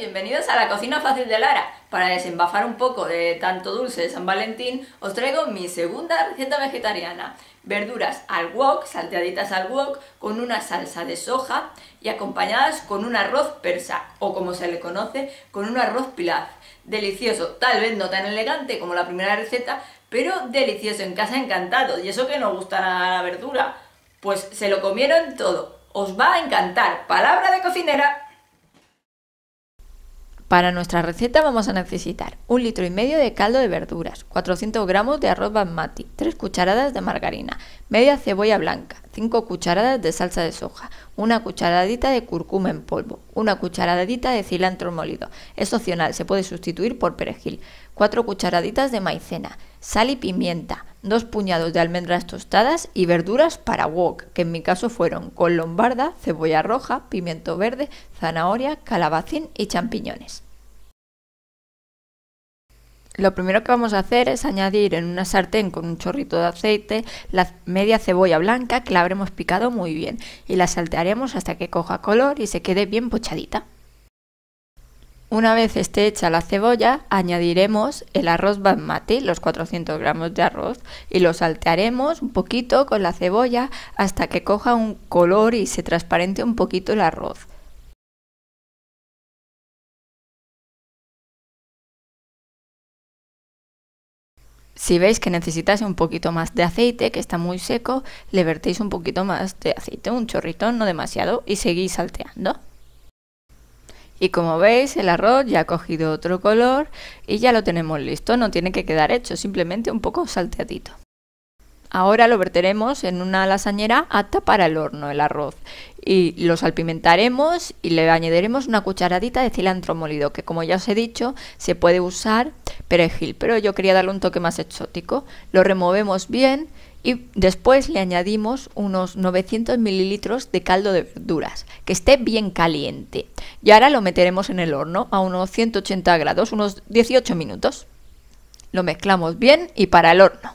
bienvenidos a la cocina fácil de Lara. Para desembafar un poco de tanto dulce de San Valentín, os traigo mi segunda receta vegetariana. Verduras al wok, salteaditas al wok, con una salsa de soja y acompañadas con un arroz persa, o como se le conoce, con un arroz pilaf. Delicioso, tal vez no tan elegante como la primera receta, pero delicioso, en casa encantado. Y eso que no gusta nada la verdura, pues se lo comieron todo. Os va a encantar. Palabra de cocinera. Para nuestra receta vamos a necesitar un litro y medio de caldo de verduras, 400 gramos de arroz basmati, 3 cucharadas de margarina, media cebolla blanca, 5 cucharadas de salsa de soja, una cucharadita de curcuma en polvo, una cucharadita de cilantro molido, es opcional, se puede sustituir por perejil, 4 cucharaditas de maicena, sal y pimienta, dos puñados de almendras tostadas y verduras para wok, que en mi caso fueron con lombarda, cebolla roja, pimiento verde, zanahoria, calabacín y champiñones. Lo primero que vamos a hacer es añadir en una sartén con un chorrito de aceite la media cebolla blanca que la habremos picado muy bien y la saltearemos hasta que coja color y se quede bien pochadita. Una vez esté hecha la cebolla, añadiremos el arroz basmati, los 400 gramos de arroz, y lo saltearemos un poquito con la cebolla hasta que coja un color y se transparente un poquito el arroz. Si veis que necesitáis un poquito más de aceite, que está muy seco, le vertéis un poquito más de aceite, un chorrito, no demasiado, y seguís salteando. Y como veis, el arroz ya ha cogido otro color y ya lo tenemos listo. No tiene que quedar hecho, simplemente un poco salteadito. Ahora lo verteremos en una lasañera apta para el horno, el arroz. Y lo salpimentaremos y le añadiremos una cucharadita de cilantro molido, que como ya os he dicho, se puede usar perejil, pero yo quería darle un toque más exótico. Lo removemos bien y después le añadimos unos 900 mililitros de caldo de verduras, que esté bien caliente. Y ahora lo meteremos en el horno a unos 180 grados, unos 18 minutos. Lo mezclamos bien y para el horno.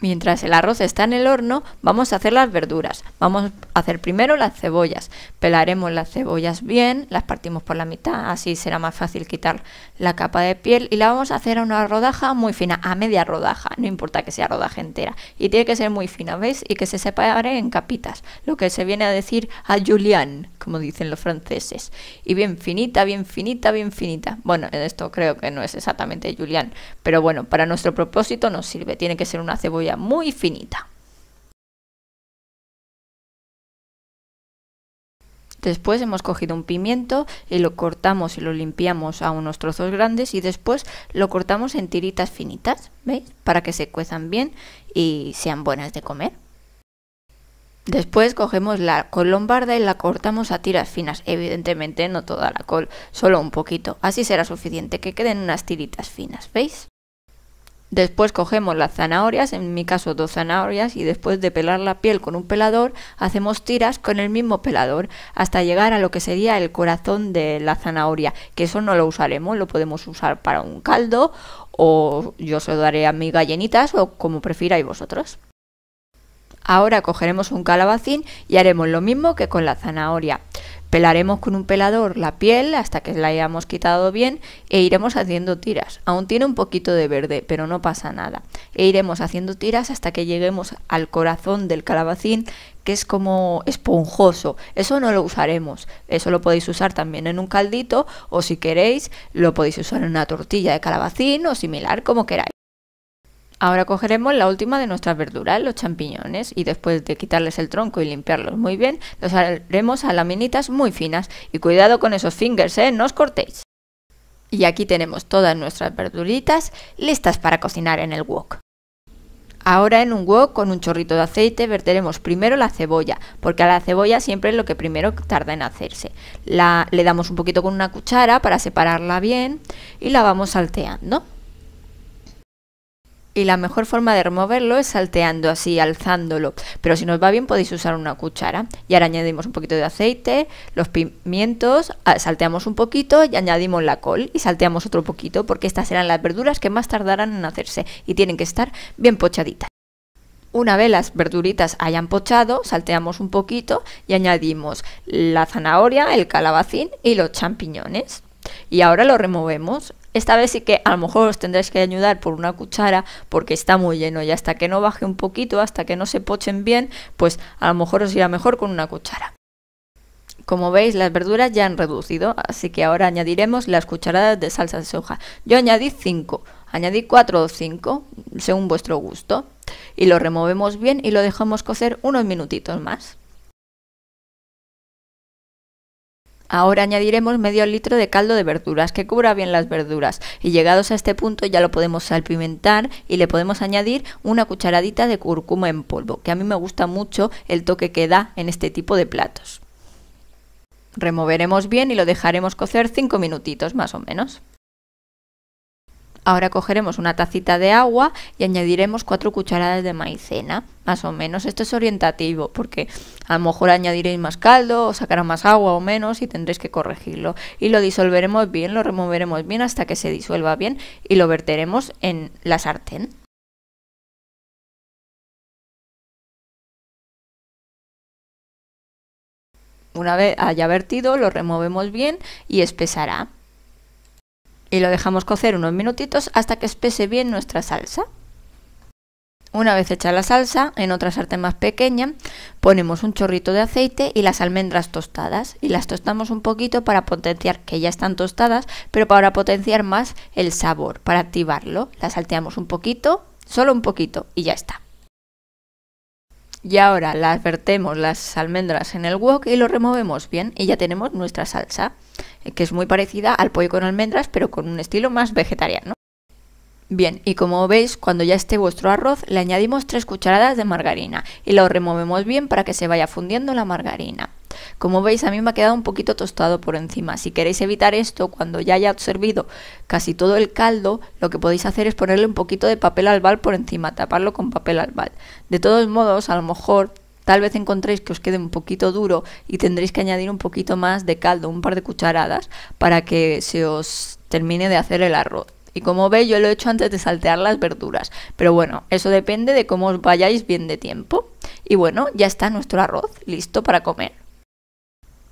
Mientras el arroz está en el horno, vamos a hacer las verduras. Vamos a hacer primero las cebollas. Pelaremos las cebollas bien, las partimos por la mitad, así será más fácil quitar la capa de piel y la vamos a hacer a una rodaja muy fina, a media rodaja, no importa que sea rodaja entera. Y tiene que ser muy fina, ¿veis? Y que se separe en capitas, lo que se viene a decir a Julián, como dicen los franceses. Y bien finita, bien finita, bien finita. Bueno, esto creo que no es exactamente Julián, pero bueno, para nuestro propósito nos sirve. Tiene que ser una cebolla muy finita. Después hemos cogido un pimiento y lo cortamos y lo limpiamos a unos trozos grandes y después lo cortamos en tiritas finitas, ¿veis? Para que se cuezan bien y sean buenas de comer. Después cogemos la col lombarda y la cortamos a tiras finas, evidentemente no toda la col, solo un poquito, así será suficiente que queden unas tiritas finas, ¿veis? Después cogemos las zanahorias, en mi caso dos zanahorias, y después de pelar la piel con un pelador, hacemos tiras con el mismo pelador hasta llegar a lo que sería el corazón de la zanahoria, que eso no lo usaremos, lo podemos usar para un caldo o yo se lo daré a mis gallinitas o como prefiráis vosotros. Ahora cogeremos un calabacín y haremos lo mismo que con la zanahoria. Pelaremos con un pelador la piel hasta que la hayamos quitado bien e iremos haciendo tiras. Aún tiene un poquito de verde, pero no pasa nada. E iremos haciendo tiras hasta que lleguemos al corazón del calabacín, que es como esponjoso. Eso no lo usaremos. Eso lo podéis usar también en un caldito o si queréis lo podéis usar en una tortilla de calabacín o similar como queráis. Ahora cogeremos la última de nuestras verduras, los champiñones, y después de quitarles el tronco y limpiarlos muy bien, los haremos a laminitas muy finas. Y cuidado con esos fingers, ¿eh? No os cortéis. Y aquí tenemos todas nuestras verduritas listas para cocinar en el wok. Ahora en un wok con un chorrito de aceite verteremos primero la cebolla, porque a la cebolla siempre es lo que primero tarda en hacerse. La, le damos un poquito con una cuchara para separarla bien y la vamos salteando y la mejor forma de removerlo es salteando así, alzándolo. Pero si nos va bien podéis usar una cuchara. Y ahora añadimos un poquito de aceite, los pimientos, ah, salteamos un poquito y añadimos la col y salteamos otro poquito porque estas serán las verduras que más tardarán en hacerse y tienen que estar bien pochaditas. Una vez las verduritas hayan pochado, salteamos un poquito y añadimos la zanahoria, el calabacín y los champiñones. Y ahora lo removemos esta vez sí que a lo mejor os tendréis que ayudar por una cuchara porque está muy lleno y hasta que no baje un poquito, hasta que no se pochen bien, pues a lo mejor os irá mejor con una cuchara. Como veis, las verduras ya han reducido, así que ahora añadiremos las cucharadas de salsa de soja. Yo añadí 5, añadí 4 o 5, según vuestro gusto. Y lo removemos bien y lo dejamos cocer unos minutitos más. Ahora añadiremos medio litro de caldo de verduras que cubra bien las verduras y llegados a este punto ya lo podemos salpimentar y le podemos añadir una cucharadita de cúrcuma en polvo, que a mí me gusta mucho el toque que da en este tipo de platos. Removeremos bien y lo dejaremos cocer 5 minutitos más o menos. Ahora cogeremos una tacita de agua y añadiremos 4 cucharadas de maicena, más o menos. Esto es orientativo porque a lo mejor añadiréis más caldo o sacará más agua o menos y tendréis que corregirlo. Y lo disolveremos bien, lo removeremos bien hasta que se disuelva bien y lo verteremos en la sartén. Una vez haya vertido, lo removemos bien y espesará y lo dejamos cocer unos minutitos hasta que espese bien nuestra salsa. Una vez hecha la salsa, en otra sartén más pequeña, ponemos un chorrito de aceite y las almendras tostadas y las tostamos un poquito para potenciar, que ya están tostadas, pero para potenciar más el sabor, para activarlo. Las salteamos un poquito, solo un poquito y ya está. Y ahora las vertemos las almendras en el wok y lo removemos bien y ya tenemos nuestra salsa que es muy parecida al pollo con almendras, pero con un estilo más vegetariano. Bien, y como veis, cuando ya esté vuestro arroz, le añadimos tres cucharadas de margarina y lo removemos bien para que se vaya fundiendo la margarina. Como veis, a mí me ha quedado un poquito tostado por encima. Si queréis evitar esto, cuando ya haya servido casi todo el caldo, lo que podéis hacer es ponerle un poquito de papel albal por encima, taparlo con papel albal. De todos modos, a lo mejor Tal vez encontréis que os quede un poquito duro y tendréis que añadir un poquito más de caldo, un par de cucharadas, para que se os termine de hacer el arroz. Y como veis, yo lo he hecho antes de saltear las verduras. Pero bueno, eso depende de cómo os vayáis bien de tiempo. Y bueno, ya está nuestro arroz listo para comer.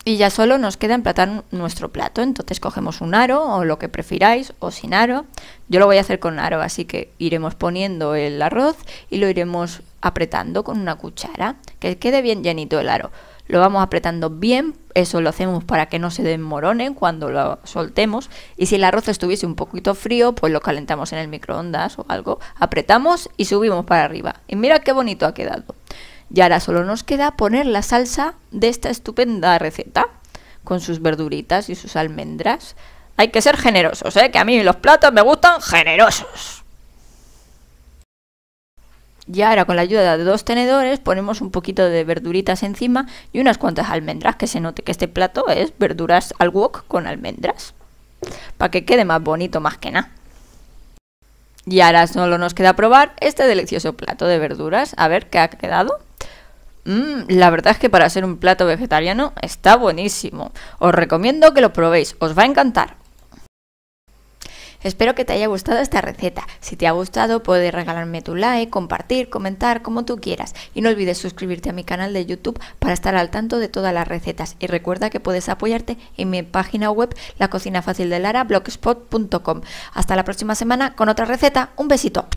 Y ya solo nos queda emplatar nuestro plato. Entonces cogemos un aro o lo que prefiráis o sin aro. Yo lo voy a hacer con aro, así que iremos poniendo el arroz y lo iremos apretando con una cuchara, que quede bien llenito el aro. Lo vamos apretando bien, eso lo hacemos para que no se desmoronen cuando lo soltemos. Y si el arroz estuviese un poquito frío, pues lo calentamos en el microondas o algo. Apretamos y subimos para arriba. Y mira qué bonito ha quedado. Y ahora solo nos queda poner la salsa de esta estupenda receta, con sus verduritas y sus almendras. Hay que ser generosos, ¿eh? que a mí los platos me gustan generosos. Y ahora con la ayuda de dos tenedores ponemos un poquito de verduritas encima y unas cuantas almendras, que se note que este plato es verduras al wok con almendras, para que quede más bonito más que nada. Y ahora solo nos queda probar este delicioso plato de verduras, a ver qué ha quedado. Mm, la verdad es que para ser un plato vegetariano está buenísimo. Os recomiendo que lo probéis, os va a encantar. Espero que te haya gustado esta receta. Si te ha gustado puedes regalarme tu like, compartir, comentar, como tú quieras. Y no olvides suscribirte a mi canal de YouTube para estar al tanto de todas las recetas. Y recuerda que puedes apoyarte en mi página web La Cocina Fácil blogspot.com. Hasta la próxima semana con otra receta. Un besito.